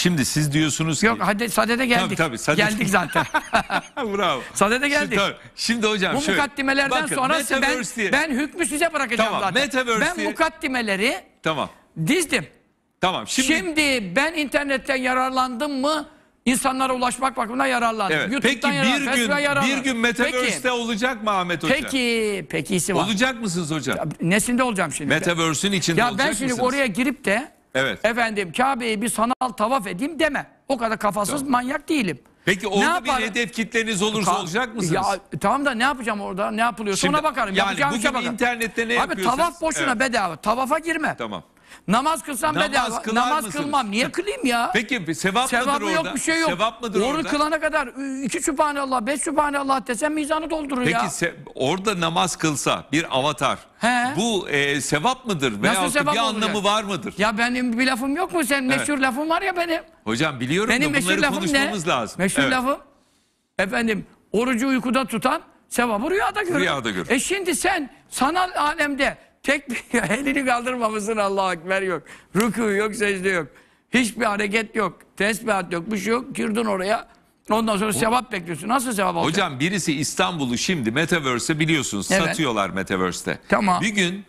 Şimdi siz diyorsunuz ki... Yok hadi sadede geldik. Tabii, tabii, sadede... Geldik zaten. Bravo. Sadede geldik. Şimdi, tabii. Şimdi hocam Bu şöyle, mukaddimelerden bakın, sonra ben, diye. ben hükmü size bırakacağım tamam, zaten. Metaverse ben diye. mukaddimeleri tamam. dizdim. Tamam. Şimdi... şimdi ben internetten yararlandım mı insanlara ulaşmak bakımından yararlandım. Evet. YouTube'dan peki bir gün yararlandım. bir gün Metaverse'te peki, olacak mı Ahmet Hoca? Peki, pekisi var. Olacak mısınız hocam? Ya, nesinde olacağım şimdi? Metaverse'ün içinde ya olacak mısınız? Ya ben şimdi mısınız? oraya girip de Evet. Efendim Kabe'yi bir sanal tavaf edeyim deme. O kadar kafasız tamam. manyak değilim. Peki orada bir hedef kitleniz olursa olacak mısınız? Ya, tamam da ne yapacağım orada? Ne yapılıyor? Şimdi, Ona bakarım. Yani bugün bakarım. internette ne Abi, yapıyorsunuz? Abi tavaf boşuna evet. bedava. Tavafa girme. Tamam. Namaz kılsam Namaz bedava. kılar Namaz mısınız? kılmam. Niye kılayım ya? Peki sevap Sevabı mıdır yok orada? bir şey yok. Sevap mıdır Onu kılana kadar ü- iki sübhanallah, beş sübhanallah desem mizanı doldurur Peki ya. Peki orada namaz kılsa bir avatar He. bu e, sevap mıdır? Veyahut da sevap bir olacak? anlamı var mıdır? Ya benim bir lafım yok mu? Sen meşhur lafım var ya benim. Hocam biliyorum Benim da meşhur bunları lafım ne? lazım. Meşhur Evet. lafım efendim orucu uykuda tutan sevabı rüyada görür. Rüyada görür. E şimdi sen sanal alemde Tek bir elini kaldırmamışsın Allah Ekber yok. Ruku yok, secde yok. Hiçbir hareket yok. Tesbihat yok, bir şey yok. Girdin oraya. Ondan sonra sevap bekliyorsun. Nasıl sevap alacaksın? Hocam birisi İstanbul'u şimdi Metaverse'e biliyorsunuz Evet. satıyorlar Metaverse'te. Tamam. Bir gün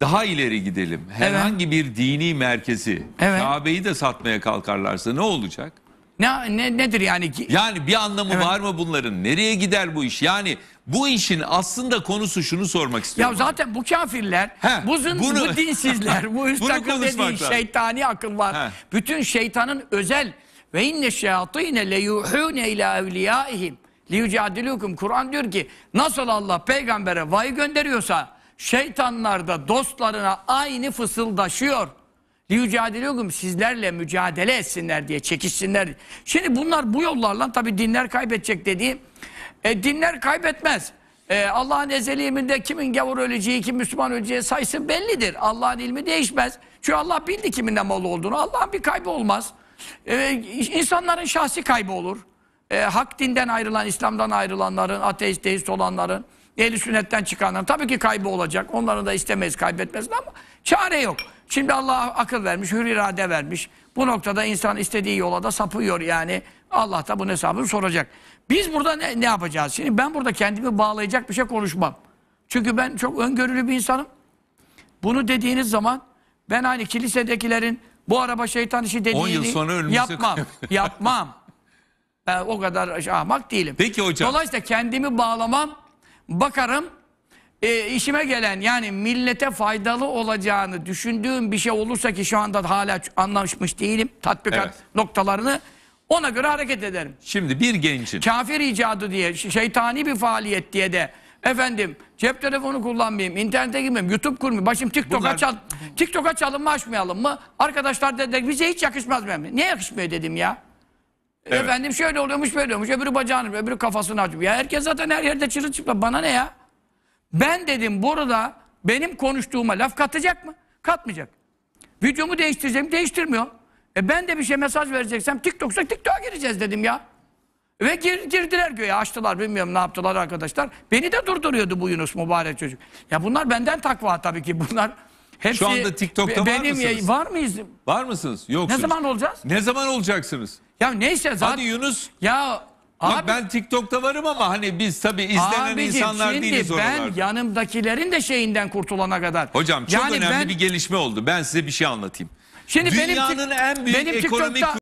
daha ileri gidelim. Herhangi bir dini merkezi Evet. Kabe'yi de satmaya kalkarlarsa ne olacak? Ne, ne nedir yani? Yani bir anlamı evet. var mı bunların? Nereye gider bu iş? Yani bu işin aslında konusu şunu sormak istiyorum. Ya zaten abi. bu kafirler, He, bu, zın, bunu, bu dinsizler, bu üst akıl dediğin şeytani akıllar, He. bütün şeytanın özel ve inne şeyatine leyuhune ila evliyaihim liyucadilukum. Kur'an diyor ki nasıl Allah peygambere vay gönderiyorsa şeytanlar da dostlarına aynı fısıldaşıyor liyücadelekum sizlerle mücadele etsinler diye çekişsinler. Şimdi bunlar bu yollarla tabi dinler kaybedecek dediği e, dinler kaybetmez. E, Allah'ın ezeli kimin gavur öleceği, kim Müslüman öleceği sayısı bellidir. Allah'ın ilmi değişmez. Çünkü Allah bildi kimin ne malı olduğunu. Allah'ın bir kaybı olmaz. E, insanların şahsi kaybı olur. E, hak dinden ayrılan, İslam'dan ayrılanların, ateist, deist olanların, ehli sünnetten çıkanların tabii ki kaybı olacak. Onların da istemeyiz, kaybetmezler ama çare yok. Şimdi Allah akıl vermiş, hür irade vermiş. Bu noktada insan istediği yola da sapıyor yani. Allah da bunun hesabını soracak. Biz burada ne, ne yapacağız? Şimdi ben burada kendimi bağlayacak bir şey konuşmam. Çünkü ben çok öngörülü bir insanım. Bunu dediğiniz zaman ben aynı kilisedekilerin bu araba şeytan işi dediğini yapmam. yapmam. Ben o kadar ahmak değilim. Peki hocam. Dolayısıyla kendimi bağlamam. Bakarım e, işime gelen yani millete faydalı olacağını düşündüğüm bir şey olursa ki şu anda hala anlamış değilim tatbikat evet. noktalarını ona göre hareket ederim. Şimdi bir gençin kafir icadı diye şeytani bir faaliyet diye de efendim cep telefonu kullanmayayım, internete girmeyeyim, YouTube kurmayayım, başım TikTok'a Bunlar... çal TikTok'a mı açmayalım mı? Arkadaşlar dedi bize hiç yakışmaz memnun. ne yakışmıyor dedim ya? Evet. Efendim şöyle oluyormuş böyle oluyormuş öbürü bacağını öbürü kafasını açıyor. Ya herkes zaten her yerde çırılçıplak bana ne ya? Ben dedim burada benim konuştuğuma laf katacak mı? Katmayacak. Videomu değiştireceğim değiştirmiyor. E ben de bir şey mesaj vereceksem TikTok'sa TikTok'a gireceğiz dedim ya. Ve gir, girdiler göğe açtılar bilmiyorum ne yaptılar arkadaşlar. Beni de durduruyordu bu Yunus mübarek çocuk. Ya bunlar benden takva tabii ki bunlar. Hepsi Şu anda TikTok'ta benim, var mısınız? Var mıyız? Var mısınız? Yoksunuz. Ne zaman olacağız? Ne zaman olacaksınız? Ya neyse zaten. Hadi Yunus. Ya Bak Abi- ben TikTok'ta varım ama hani biz tabii izlenen Abicim, insanlar şimdi değiliz ben oralarda. yanımdakilerin de şeyinden kurtulana kadar. Hocam çok önemli ben- bir gelişme oldu. Ben size bir şey anlatayım. Şimdi Dünyanın tik- en büyük benim ekonomik TikTok'ta-